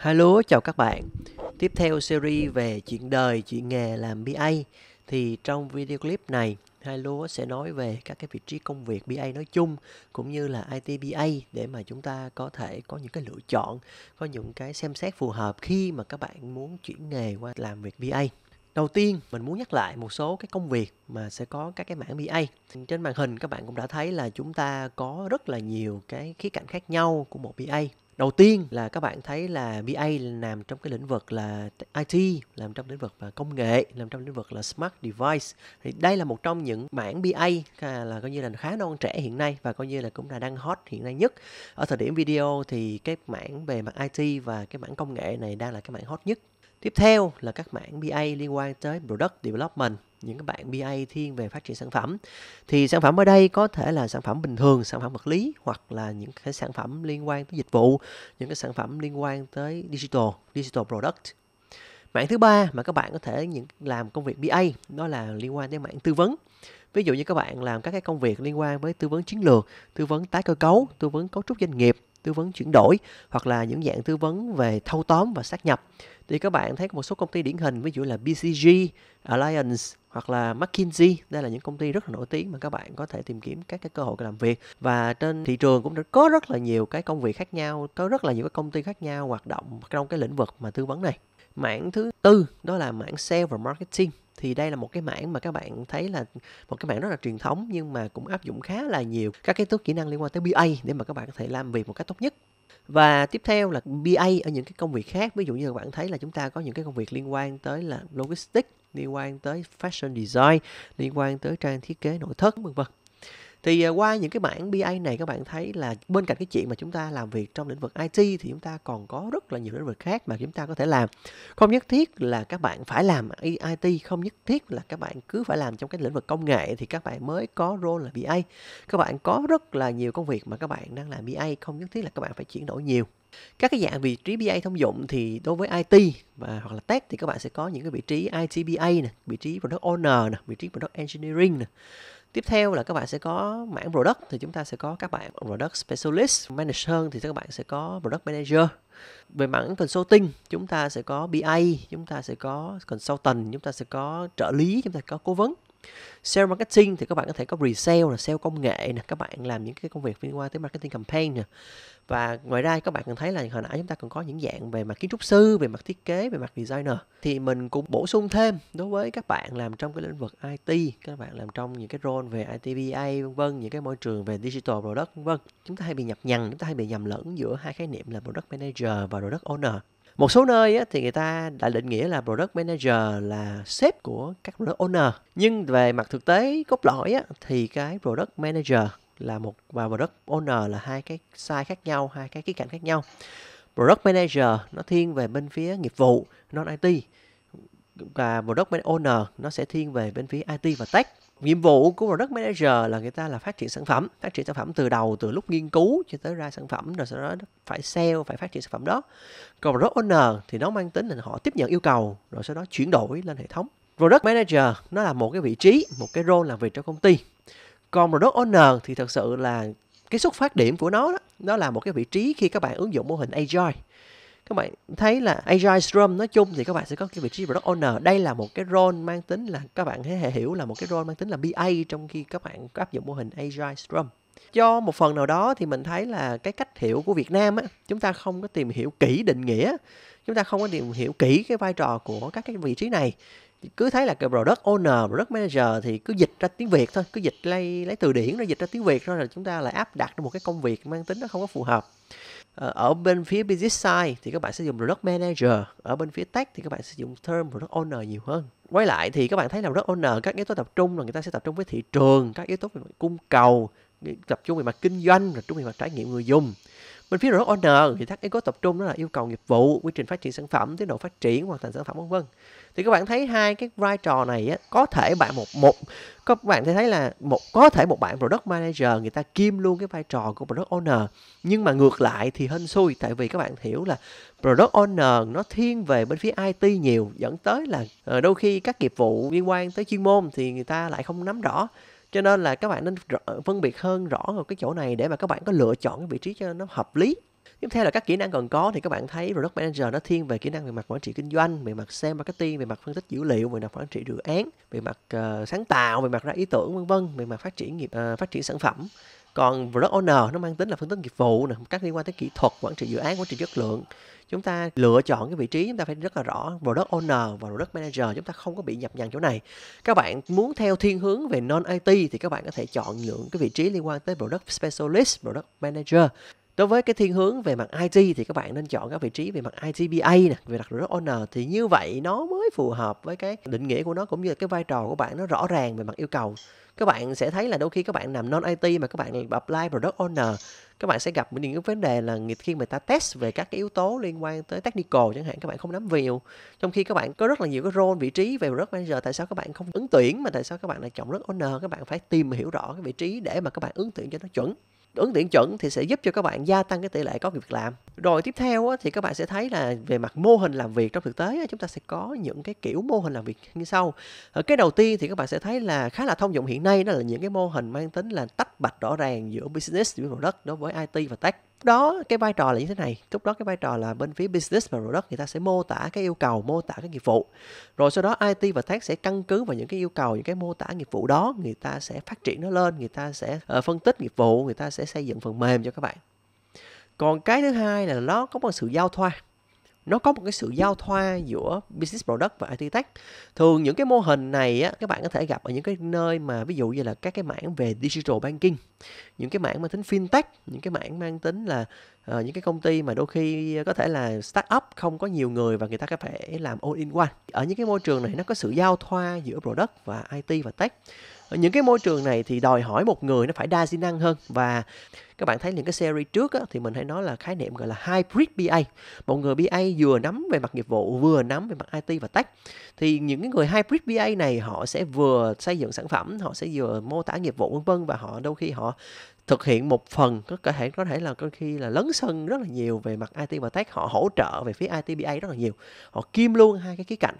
Hello, chào các bạn. Tiếp theo series về chuyện đời, chuyện nghề làm BA thì trong video clip này Hello sẽ nói về các cái vị trí công việc BA nói chung cũng như là IT BA để mà chúng ta có thể có những cái lựa chọn, có những cái xem xét phù hợp khi mà các bạn muốn chuyển nghề qua làm việc BA. Đầu tiên mình muốn nhắc lại một số cái công việc mà sẽ có các cái mảng BA. Trên màn hình các bạn cũng đã thấy là chúng ta có rất là nhiều cái khía cạnh khác nhau của một BA. Đầu tiên là các bạn thấy là BA làm trong cái lĩnh vực là IT, làm trong lĩnh vực và công nghệ, làm trong lĩnh vực là smart device. Thì đây là một trong những mảng BA là coi như là khá non trẻ hiện nay và coi như là cũng là đang hot hiện nay nhất. Ở thời điểm video thì cái mảng về mặt IT và cái mảng công nghệ này đang là cái mảng hot nhất. Tiếp theo là các mảng BA liên quan tới Product Development, những các bạn BA thiên về phát triển sản phẩm. Thì sản phẩm ở đây có thể là sản phẩm bình thường, sản phẩm vật lý hoặc là những cái sản phẩm liên quan tới dịch vụ, những cái sản phẩm liên quan tới digital, digital product. Mảng thứ ba mà các bạn có thể những làm công việc BA đó là liên quan đến mảng tư vấn. Ví dụ như các bạn làm các cái công việc liên quan với tư vấn chiến lược, tư vấn tái cơ cấu, tư vấn cấu trúc doanh nghiệp, tư vấn chuyển đổi hoặc là những dạng tư vấn về thâu tóm và sát nhập thì các bạn thấy một số công ty điển hình ví dụ là BCG, Alliance hoặc là McKinsey đây là những công ty rất là nổi tiếng mà các bạn có thể tìm kiếm các cái cơ hội làm việc và trên thị trường cũng đã có rất là nhiều cái công việc khác nhau có rất là nhiều cái công ty khác nhau hoạt động trong cái lĩnh vực mà tư vấn này mảng thứ tư đó là mảng sale và marketing thì đây là một cái mảng mà các bạn thấy là một cái mảng rất là truyền thống nhưng mà cũng áp dụng khá là nhiều các cái tước kỹ năng liên quan tới BA để mà các bạn có thể làm việc một cách tốt nhất và tiếp theo là BA ở những cái công việc khác ví dụ như các bạn thấy là chúng ta có những cái công việc liên quan tới là logistics liên quan tới fashion design liên quan tới trang thiết kế nội thất vân vân thì à, qua những cái bản BA này các bạn thấy là bên cạnh cái chuyện mà chúng ta làm việc trong lĩnh vực IT thì chúng ta còn có rất là nhiều lĩnh vực khác mà chúng ta có thể làm không nhất thiết là các bạn phải làm IT không nhất thiết là các bạn cứ phải làm trong cái lĩnh vực công nghệ thì các bạn mới có role là BA các bạn có rất là nhiều công việc mà các bạn đang làm BA không nhất thiết là các bạn phải chuyển đổi nhiều các cái dạng vị trí BA thông dụng thì đối với IT và hoặc là tech thì các bạn sẽ có những cái vị trí IT BA nè, vị trí product owner nè, vị trí product engineering nè. Tiếp theo là các bạn sẽ có mảng product thì chúng ta sẽ có các bạn product specialist, manager hơn thì các bạn sẽ có product manager. Về mảng consulting chúng ta sẽ có BA, chúng ta sẽ có consultant, chúng ta sẽ có trợ lý, chúng ta sẽ có cố vấn. Sale marketing thì các bạn có thể có resale là sale công nghệ nè, các bạn làm những cái công việc liên quan tới marketing campaign nè. Và ngoài ra các bạn cần thấy là hồi nãy chúng ta còn có những dạng về mặt kiến trúc sư, về mặt thiết kế, về mặt designer thì mình cũng bổ sung thêm đối với các bạn làm trong cái lĩnh vực IT, các bạn làm trong những cái role về ITBA vân vân, những cái môi trường về digital product vân vân. Chúng ta hay bị nhập nhằng, chúng ta hay bị nhầm lẫn giữa hai khái niệm là product manager và product owner một số nơi thì người ta đã định nghĩa là product manager là sếp của các product owner nhưng về mặt thực tế cốt lõi thì cái product manager là một và product owner là hai cái size khác nhau hai cái khía cạnh khác nhau product manager nó thiên về bên phía nghiệp vụ non IT và product owner nó sẽ thiên về bên phía IT và tech nhiệm vụ của product manager là người ta là phát triển sản phẩm phát triển sản phẩm từ đầu từ lúc nghiên cứu cho tới ra sản phẩm rồi sau đó phải sale phải phát triển sản phẩm đó còn product owner thì nó mang tính là họ tiếp nhận yêu cầu rồi sau đó chuyển đổi lên hệ thống product manager nó là một cái vị trí một cái role làm việc trong công ty còn product owner thì thật sự là cái xuất phát điểm của nó đó, nó là một cái vị trí khi các bạn ứng dụng mô hình agile các bạn thấy là Agile Scrum nói chung thì các bạn sẽ có cái vị trí Product Owner đây là một cái role mang tính là các bạn hãy hiểu là một cái role mang tính là BA trong khi các bạn áp dụng mô hình Agile Scrum do một phần nào đó thì mình thấy là cái cách hiểu của Việt Nam á, chúng ta không có tìm hiểu kỹ định nghĩa chúng ta không có tìm hiểu kỹ cái vai trò của các cái vị trí này cứ thấy là cái product owner, product manager thì cứ dịch ra tiếng Việt thôi, cứ dịch lấy lấy từ điển ra dịch ra tiếng Việt thôi là chúng ta lại áp đặt một cái công việc mang tính nó không có phù hợp. Ờ, ở bên phía business side thì các bạn sẽ dùng product manager ở bên phía tech thì các bạn sẽ dùng term product owner nhiều hơn quay lại thì các bạn thấy là product owner các yếu tố tập trung là người ta sẽ tập trung với thị trường các yếu tố về mặt cung cầu tập trung về mặt kinh doanh tập trung về mặt trải nghiệm người dùng bên phía product owner thì các yếu tố tập trung đó là yêu cầu nghiệp vụ quy trình phát triển sản phẩm tiến độ phát triển hoàn thành sản phẩm vân vân thì các bạn thấy hai cái vai trò này á, có thể bạn một một các bạn sẽ thấy là một có thể một bạn product manager người ta kim luôn cái vai trò của product owner nhưng mà ngược lại thì hên xui tại vì các bạn hiểu là product owner nó thiên về bên phía IT nhiều dẫn tới là ờ, đôi khi các nghiệp vụ liên quan tới chuyên môn thì người ta lại không nắm rõ cho nên là các bạn nên rõ, phân biệt hơn rõ ở cái chỗ này để mà các bạn có lựa chọn cái vị trí cho nó hợp lý tiếp theo là các kỹ năng cần có thì các bạn thấy product manager nó thiên về kỹ năng về mặt quản trị kinh doanh về mặt sale marketing về mặt phân tích dữ liệu về mặt quản trị dự án về mặt uh, sáng tạo về mặt ra ý tưởng vân vân về mặt phát triển nghiệp uh, phát triển sản phẩm còn product owner nó mang tính là phân tích nghiệp vụ nè các liên quan tới kỹ thuật quản trị dự án quản trị chất lượng chúng ta lựa chọn cái vị trí chúng ta phải rất là rõ product owner và product manager chúng ta không có bị nhập nhằng chỗ này các bạn muốn theo thiên hướng về non IT thì các bạn có thể chọn những cái vị trí liên quan tới product specialist product manager đối với cái thiên hướng về mặt IT thì các bạn nên chọn các vị trí về mặt ITBA nè về đặt rủi owner thì như vậy nó mới phù hợp với cái định nghĩa của nó cũng như là cái vai trò của bạn nó rõ ràng về mặt yêu cầu các bạn sẽ thấy là đôi khi các bạn làm non IT mà các bạn apply product owner các bạn sẽ gặp những cái vấn đề là khi người ta test về các cái yếu tố liên quan tới technical chẳng hạn các bạn không nắm nhiều trong khi các bạn có rất là nhiều cái role vị trí về product manager tại sao các bạn không ứng tuyển mà tại sao các bạn lại chọn product owner các bạn phải tìm hiểu rõ cái vị trí để mà các bạn ứng tuyển cho nó chuẩn ứng tuyển chuẩn thì sẽ giúp cho các bạn gia tăng cái tỷ lệ có việc làm rồi tiếp theo thì các bạn sẽ thấy là về mặt mô hình làm việc trong thực tế chúng ta sẽ có những cái kiểu mô hình làm việc như sau ờ, cái đầu tiên thì các bạn sẽ thấy là khá là thông dụng hiện nay đó là những cái mô hình mang tính là tách bạch rõ ràng giữa business giữa product đối với IT và tech đó cái vai trò là như thế này lúc đó cái vai trò là bên phía business và product người ta sẽ mô tả cái yêu cầu mô tả cái nghiệp vụ rồi sau đó it và tech sẽ căn cứ vào những cái yêu cầu những cái mô tả nghiệp vụ đó người ta sẽ phát triển nó lên người ta sẽ ờ, phân tích nghiệp vụ người ta sẽ xây dựng phần mềm cho các bạn còn cái thứ hai là nó có một sự giao thoa nó có một cái sự giao thoa giữa business product và IT tech. Thường những cái mô hình này á, các bạn có thể gặp ở những cái nơi mà ví dụ như là các cái mảng về digital banking, những cái mảng mang tính fintech, những cái mảng mang tính là uh, những cái công ty mà đôi khi có thể là start up không có nhiều người và người ta có thể làm all in one. Ở những cái môi trường này nó có sự giao thoa giữa product và IT và tech ở những cái môi trường này thì đòi hỏi một người nó phải đa di năng hơn và các bạn thấy những cái series trước á, thì mình hay nói là khái niệm gọi là hybrid BA một người BA vừa nắm về mặt nghiệp vụ vừa nắm về mặt IT và tech thì những cái người hybrid BA này họ sẽ vừa xây dựng sản phẩm họ sẽ vừa mô tả nghiệp vụ vân vân và họ đôi khi họ thực hiện một phần có thể có thể là đôi khi là lấn sân rất là nhiều về mặt IT và tech họ hỗ trợ về phía ITBA rất là nhiều họ kim luôn hai cái khía cạnh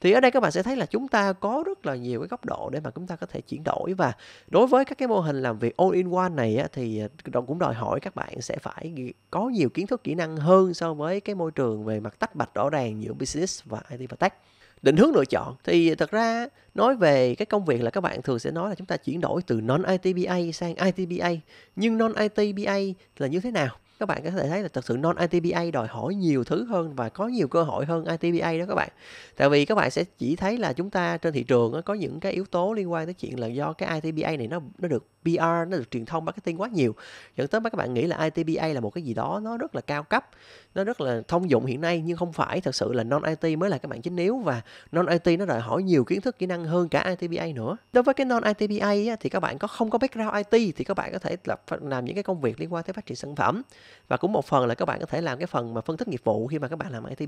thì ở đây các bạn sẽ thấy là chúng ta có rất là nhiều cái góc độ để mà chúng ta có thể chuyển đổi và đối với các cái mô hình làm việc all in one này á, thì à, cũng đòi hỏi các bạn sẽ phải có nhiều kiến thức kỹ năng hơn so với cái môi trường về mặt tách bạch rõ ràng giữa business và IT và tech định hướng lựa chọn thì thật ra nói về cái công việc là các bạn thường sẽ nói là chúng ta chuyển đổi từ non ITBA sang ITBA nhưng non ITBA là như thế nào các bạn có thể thấy là thật sự non ITBA đòi hỏi nhiều thứ hơn và có nhiều cơ hội hơn ITBA đó các bạn tại vì các bạn sẽ chỉ thấy là chúng ta trên thị trường có những cái yếu tố liên quan tới chuyện là do cái ITBA này nó nó được PR nó được truyền thông marketing quá nhiều dẫn tới mà các bạn nghĩ là ITBA là một cái gì đó nó rất là cao cấp nó rất là thông dụng hiện nay nhưng không phải thật sự là non IT mới là các bạn chính yếu và non IT nó đòi hỏi nhiều kiến thức kỹ năng hơn cả ITBA nữa đối với cái non ITBA thì các bạn có không có background IT thì các bạn có thể lập làm những cái công việc liên quan tới phát triển sản phẩm và cũng một phần là các bạn có thể làm cái phần mà phân tích nghiệp vụ khi mà các bạn làm ATPA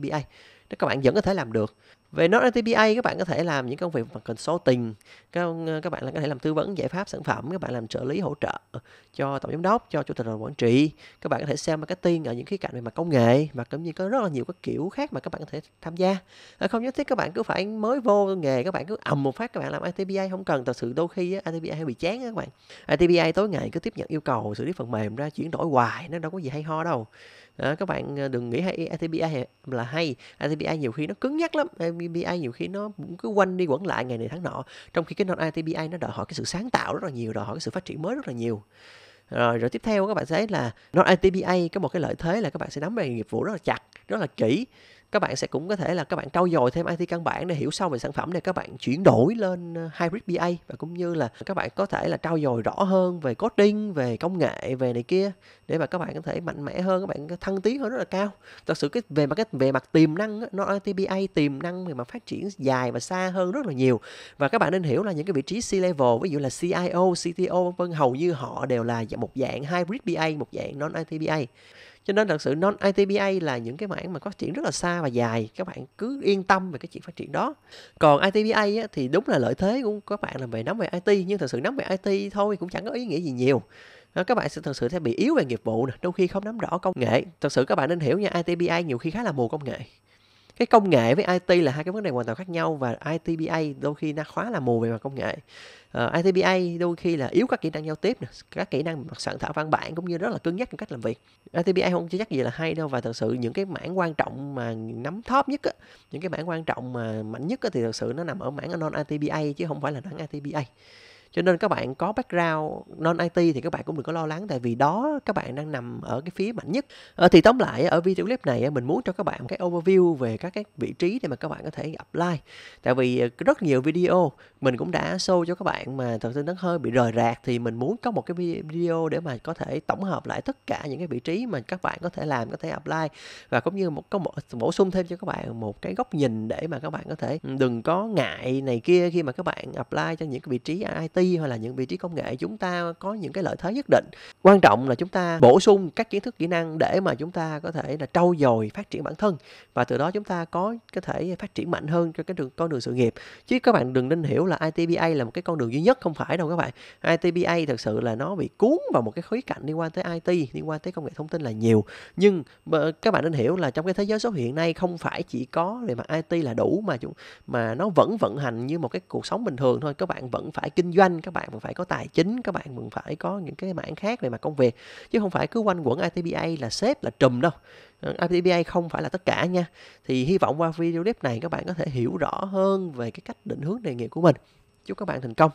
để các bạn vẫn có thể làm được về nó ATPA các bạn có thể làm những công việc mà consulting các các bạn là có thể làm tư vấn giải pháp sản phẩm các bạn làm trợ lý hỗ trợ cho tổng giám đốc cho chủ tịch hội quản trị các bạn có thể xem marketing ở những khía cạnh về mặt công nghệ và cũng như có rất là nhiều các kiểu khác mà các bạn có thể tham gia không nhất thiết các bạn cứ phải mới vô nghề các bạn cứ ầm một phát các bạn làm ATPA không cần thật sự đôi khi ATPA hay bị chán các bạn ATPA tối ngày cứ tiếp nhận yêu cầu xử lý phần mềm ra chuyển đổi hoài nó đâu có gì hay ho đâu đó, các bạn ờ, đừng nghĩ hay ATPI là hay ATPI nhiều khi nó cứng nhắc lắm ATPI nhiều khi nó cứ quanh đi quẩn lại ngày này tháng nọ trong khi cái non ATPI nó đòi hỏi cái sự sáng tạo rất là nhiều đòi hỏi cái sự phát triển mới rất là nhiều rồi rồi tiếp theo các bạn thấy là non ATPA có một cái lợi thế là các bạn sẽ nắm về nghiệp vụ rất là chặt rất là kỹ các bạn sẽ cũng có thể là các bạn trau dồi thêm IT căn bản để hiểu sâu về sản phẩm để các bạn chuyển đổi lên ờ, hybrid BA và cũng như là các bạn có thể là trau dồi rõ hơn về coding, về công nghệ, về này kia để mà các bạn có thể mạnh mẽ hơn, các bạn thăng tiến hơn rất là cao. Thật sự cái về mặt cái về mặt tiềm năng nó IT BA tiềm năng về mặt phát triển dài và xa hơn rất là nhiều và các bạn nên hiểu là những cái vị trí C level ví dụ là CIO, CTO vân vân hầu như họ đều là một dạng hybrid BA, một dạng non IT BA cho nên thật sự non ITBA là những cái mảng mà phát triển rất là xa và dài các bạn cứ yên tâm về cái chuyện phát triển đó còn ITBA thì đúng là lợi thế của các bạn là về nắm về IT nhưng thật sự nắm về IT thôi cũng chẳng có ý nghĩa gì nhiều ờ, các bạn sẽ thực sự sẽ bị yếu về nghiệp vụ nè đôi khi không nắm rõ công nghệ thật sự các bạn nên hiểu nha ITBA nhiều khi khá là mù công nghệ cái công nghệ với IT là hai cái vấn đề hoàn toàn khác nhau và ITBA đôi khi nó khóa là mù về mặt công nghệ uh, ờ, ITBA đôi khi là yếu các kỹ năng giao tiếp nè các kỹ năng mặt soạn thảo văn bản cũng như rất là cứng nhắc trong cách làm việc ITBA không chắc gì là hay đâu và thật sự những cái mảng quan trọng mà nắm top nhất á, những cái mảng quan trọng mà mạnh nhất á, thì thật sự nó nằm ở mảng non ITBA chứ không phải là mảng ITBA cho nên các bạn có background non IT thì các bạn cũng đừng có lo lắng tại vì đó các bạn đang nằm ở cái phía mạnh nhất à, thì tóm lại ở video clip này mình muốn cho các bạn một cái overview về các cái vị trí để mà các bạn có thể apply tại vì rất nhiều video mình cũng đã show cho các bạn mà thật sự nó hơi bị rời rạc thì mình muốn có một cái video để mà có thể tổng hợp lại tất cả những cái vị trí mà các bạn có thể làm có thể apply và cũng như một có một bổ sung thêm cho các bạn một cái góc nhìn để mà các bạn có thể đừng có ngại này kia khi mà các bạn apply cho những cái vị trí IT hoặc là những vị trí công nghệ chúng ta có những cái lợi thế nhất định quan trọng là chúng ta bổ sung các kiến thức kỹ năng để mà chúng ta có thể là trau dồi phát triển bản thân và từ đó chúng ta có có thể phát triển mạnh hơn cho cái đường con đường sự nghiệp chứ các bạn đừng nên hiểu là ITBA là một cái con đường duy nhất không phải đâu các bạn ITBA thực sự là nó bị cuốn vào một cái khối cạnh liên quan tới IT liên quan tới công nghệ thông tin là nhiều nhưng các bạn nên hiểu là trong cái thế giới số hiện nay không phải chỉ có về mặt IT là đủ mà chúng mà nó vẫn vận hành như một cái cuộc sống bình thường thôi các bạn vẫn phải kinh doanh doanh các bạn vẫn phải có tài chính các bạn vẫn phải có những cái mảng khác về mặt công việc chứ không phải cứ quanh quẩn ITBA là sếp là trùm đâu ờ, ITBA không phải là tất cả nha thì hy vọng qua video clip này các bạn có thể hiểu rõ hơn về cái cách định hướng nghề nghiệp của mình chúc các bạn thành công